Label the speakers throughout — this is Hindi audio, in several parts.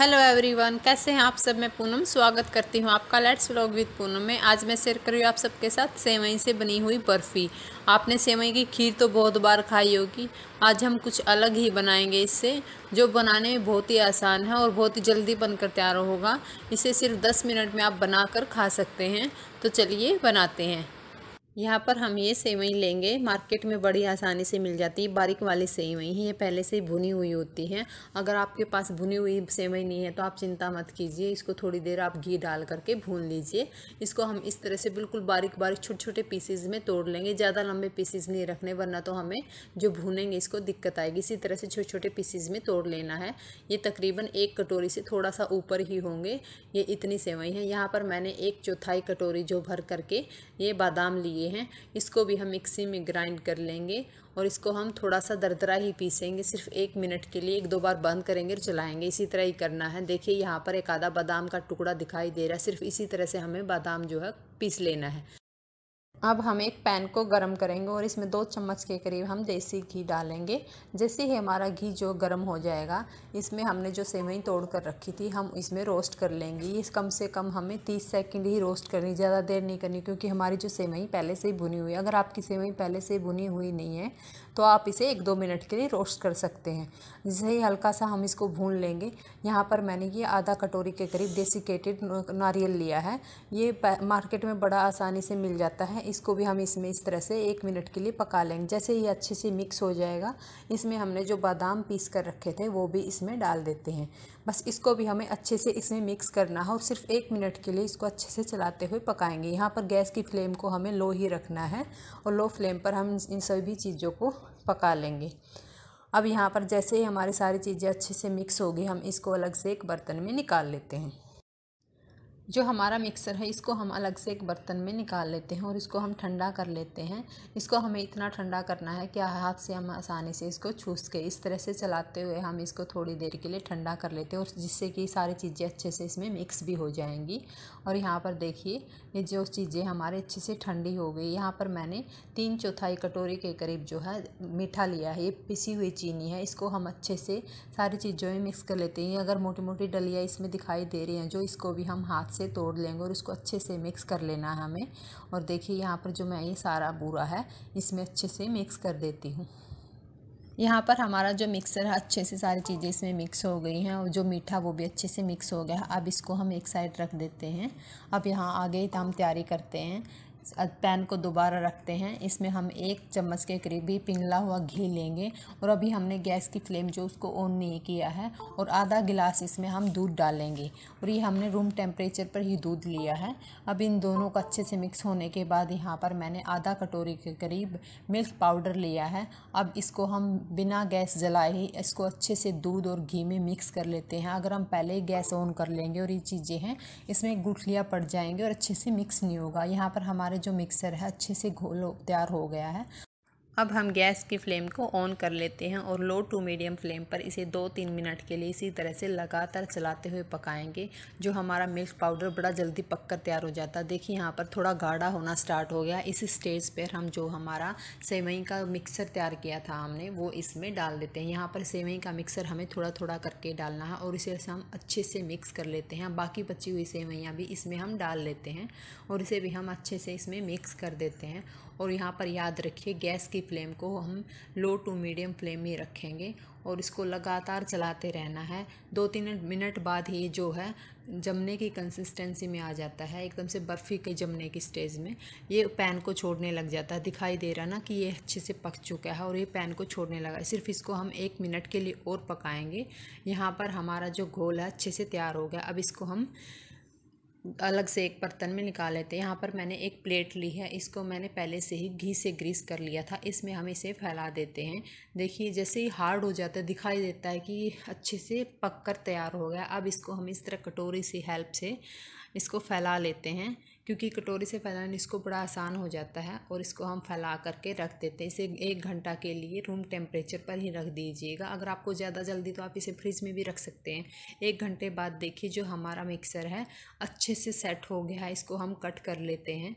Speaker 1: हेलो एवरीवन कैसे हैं आप सब मैं पूनम स्वागत करती हूं आपका लेट्स व्लॉग विद पूनम में आज मैं शेयर हूं आप सबके साथ सेवई से बनी हुई बर्फ़ी आपने सेवई की खीर तो बहुत बार खाई होगी आज हम कुछ अलग ही बनाएंगे इससे जो बनाने में बहुत ही आसान है और बहुत ही जल्दी बनकर तैयार होगा इसे सिर्फ दस मिनट में आप बना खा सकते हैं तो चलिए बनाते हैं यहाँ पर हम ये सेवई लेंगे मार्केट में बड़ी आसानी से मिल जाती है बारीक वाली सेवई ही ये पहले से ही भुनी हुई होती है अगर आपके पास भुनी हुई सेवई नहीं है तो आप चिंता मत कीजिए इसको थोड़ी देर आप घी डाल करके भून लीजिए इसको हम इस तरह से बिल्कुल बारीक बारीक छोटे छोटे पीसेज में तोड़ लेंगे ज़्यादा लंबे पीसेज नहीं रखने वरना तो हमें जो भूनेंगे इसको दिक्कत आएगी इसी तरह से छोटे छोटे पीसेज में तोड़ लेना है ये तकरीबन एक कटोरी से थोड़ा सा ऊपर ही होंगे ये इतनी सेवई है यहाँ पर मैंने एक चौथाई कटोरी जो भर करके ये बादाम लिए लिए हैं इसको भी हम मिक्सी में ग्राइंड कर लेंगे और इसको हम थोड़ा सा दरदरा ही पीसेंगे सिर्फ एक मिनट के लिए एक दो बार बंद करेंगे और चलाएंगे इसी तरह ही करना है देखिए यहाँ पर एक आधा बादाम का टुकड़ा दिखाई दे रहा है सिर्फ इसी तरह से हमें बादाम जो है पीस लेना है अब हम एक पैन को गर्म करेंगे और इसमें दो चम्मच के करीब हम देसी घी डालेंगे जैसे ही हमारा घी जो गर्म हो जाएगा इसमें हमने जो सेवई तोड़ कर रखी थी हम इसमें रोस्ट कर लेंगे इस कम से कम हमें 30 सेकंड ही रोस्ट करनी ज़्यादा देर नहीं करनी क्योंकि हमारी जो सेवई पहले से ही भुनी हुई है अगर आपकी सेवई पहले से भुनी हुई नहीं है तो आप इसे एक दो मिनट के लिए रोस्ट कर सकते हैं जैसे ही हल्का सा हम इसको भून लेंगे यहाँ पर मैंने ये आधा कटोरी के करीब डेसिकेटेड नारियल लिया है ये मार्केट में बड़ा आसानी से मिल जाता है इसको भी हम इसमें इस तरह से एक मिनट के लिए पका लेंगे जैसे ये अच्छे से मिक्स हो जाएगा इसमें हमने जो बादाम पीस कर रखे थे वो भी इसमें डाल देते हैं बस इसको भी हमें अच्छे से इसमें मिक्स करना है और सिर्फ एक मिनट के लिए इसको अच्छे से चलाते हुए पकाएंगे यहाँ पर गैस की फ्लेम को हमें लो ही रखना है और लो फ्लेम पर हम इन सभी चीज़ों को पका लेंगे अब यहाँ पर जैसे ही हमारी सारी चीज़ें अच्छे से मिक्स होगी हम इसको अलग से एक बर्तन में निकाल लेते हैं जो हमारा मिक्सर है इसको हम अलग से एक बर्तन में निकाल लेते हैं और इसको हम ठंडा कर लेते हैं इसको हमें इतना ठंडा करना है कि हाथ से हम आसानी से इसको छूस के इस तरह से चलाते हुए हम इसको थोड़ी देर के लिए ठंडा कर लेते हैं और जिससे कि सारी चीज़ें अच्छे से इसमें मिक्स भी हो जाएंगी और यहाँ पर देखिए ये जो चीज़ें हमारे अच्छे से ठंडी हो गई यहाँ पर मैंने तीन चौथाई कटोरी के करीब जो है मीठा लिया है ये पिसी हुई चीनी है इसको हम अच्छे से सारी चीज़ों में मिक्स कर लेते हैं अगर मोटी मोटी डलिया इसमें दिखाई दे रही हैं जो इसको भी हम हाथ से तोड़ लेंगे और इसको अच्छे से मिक्स कर लेना है हमें और देखिए यहाँ पर जो मैं ये सारा बूरा है इसमें अच्छे से मिक्स कर देती हूँ यहाँ पर हमारा जो मिक्सर है अच्छे से सारी चीज़ें इसमें मिक्स हो गई हैं और जो मीठा वो भी अच्छे से मिक्स हो गया है अब इसको हम एक साइड रख देते हैं अब यहाँ आगे हम तैयारी करते हैं पैन को दोबारा रखते हैं इसमें हम एक चम्मच के करीब भी पिघला हुआ घी लेंगे और अभी हमने गैस की फ्लेम जो उसको ऑन नहीं किया है और आधा गिलास इसमें हम दूध डालेंगे और ये हमने रूम टेम्परेचर पर ही दूध लिया है अब इन दोनों को अच्छे से मिक्स होने के बाद यहाँ पर मैंने आधा कटोरी के करीब मिल्क पाउडर लिया है अब इसको हम बिना गैस जलाए ही इसको अच्छे से दूध और घी में मिक्स कर लेते हैं अगर हम पहले ही गैस ऑन कर लेंगे और ये चीज़ें हैं इसमें गुठलियाँ पड़ जाएँगे और अच्छे से मिक्स नहीं होगा यहाँ पर हमारे जो मिक्सर है अच्छे से घोलो तैयार हो गया है अब हम गैस की फ्लेम को ऑन कर लेते हैं और लो टू मीडियम फ्लेम पर इसे दो तीन मिनट के लिए इसी तरह से लगातार चलाते हुए पकाएंगे जो हमारा मिल्क पाउडर बड़ा जल्दी पक कर तैयार हो जाता है देखिए यहाँ पर थोड़ा गाढ़ा होना स्टार्ट हो गया इस स्टेज पर हम जो हमारा सेवई का मिक्सर तैयार किया था हमने वो इसमें डाल देते हैं यहाँ पर सेवई का मिक्सर हमें थोड़ा थोड़ा करके डालना है और इसे हम अच्छे से मिक्स कर लेते हैं बाकी बची हुई सेवैयाँ भी इसमें हम डाल लेते हैं और इसे भी हम अच्छे से इसमें मिक्स कर देते हैं और यहाँ पर याद रखिए गैस की फ्लेम को हम लो टू मीडियम फ्लेम में रखेंगे और इसको लगातार चलाते रहना है दो तीन मिनट बाद ही जो है जमने की कंसिस्टेंसी में आ जाता है एकदम से बर्फ़ी के जमने की स्टेज में ये पैन को छोड़ने लग जाता है दिखाई दे रहा ना कि ये अच्छे से पक चुका है और ये पैन को छोड़ने लगा सिर्फ इसको हम एक मिनट के लिए और पकाएंगे यहाँ पर हमारा जो घोल है अच्छे से तैयार हो गया अब इसको हम अलग से एक बर्तन में निकाल लेते हैं यहाँ पर मैंने एक प्लेट ली है इसको मैंने पहले से ही घी से ग्रीस कर लिया था इसमें हम इसे फैला देते हैं देखिए जैसे ही हार्ड हो जाता है दिखाई देता है कि अच्छे से पक कर तैयार हो गया अब इसको हम इस तरह कटोरी से हेल्प से इसको फैला लेते हैं क्योंकि कटोरी से फैलाना इसको बड़ा आसान हो जाता है और इसको हम फैला करके रख देते हैं इसे एक घंटा के लिए रूम टेम्परेचर पर ही रख दीजिएगा अगर आपको ज़्यादा जल्दी तो आप इसे फ्रिज में भी रख सकते हैं एक घंटे बाद देखिए जो हमारा मिक्सर है अच्छे से सेट हो गया है इसको हम कट कर लेते हैं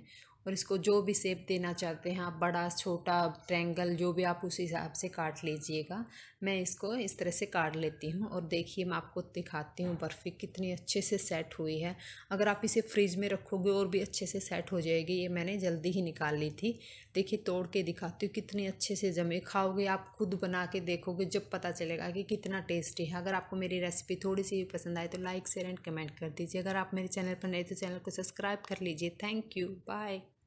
Speaker 1: और इसको जो भी सेप देना चाहते हैं आप बड़ा छोटा ट्रैंगल जो भी आप उस हिसाब से काट लीजिएगा मैं इसको इस तरह से काट लेती हूँ और देखिए मैं आपको दिखाती हूँ बर्फ़ी कितनी अच्छे से सेट हुई है अगर आप इसे फ्रिज में रखोगे और भी अच्छे से सेट हो जाएगी ये मैंने जल्दी ही निकाल ली थी देखिए तोड़ के दिखाती हूँ कितने अच्छे से जमे खाओगे आप खुद बना के देखोगे जब पता चलेगा कि कितना टेस्टी है अगर आपको मेरी रेसिपी थोड़ी सी भी पसंद आए तो लाइक शेयर एंड कमेंट कर दीजिए अगर आप मेरे चैनल पर नए तो चैनल को सब्सक्राइब कर लीजिए थैंक यू बाय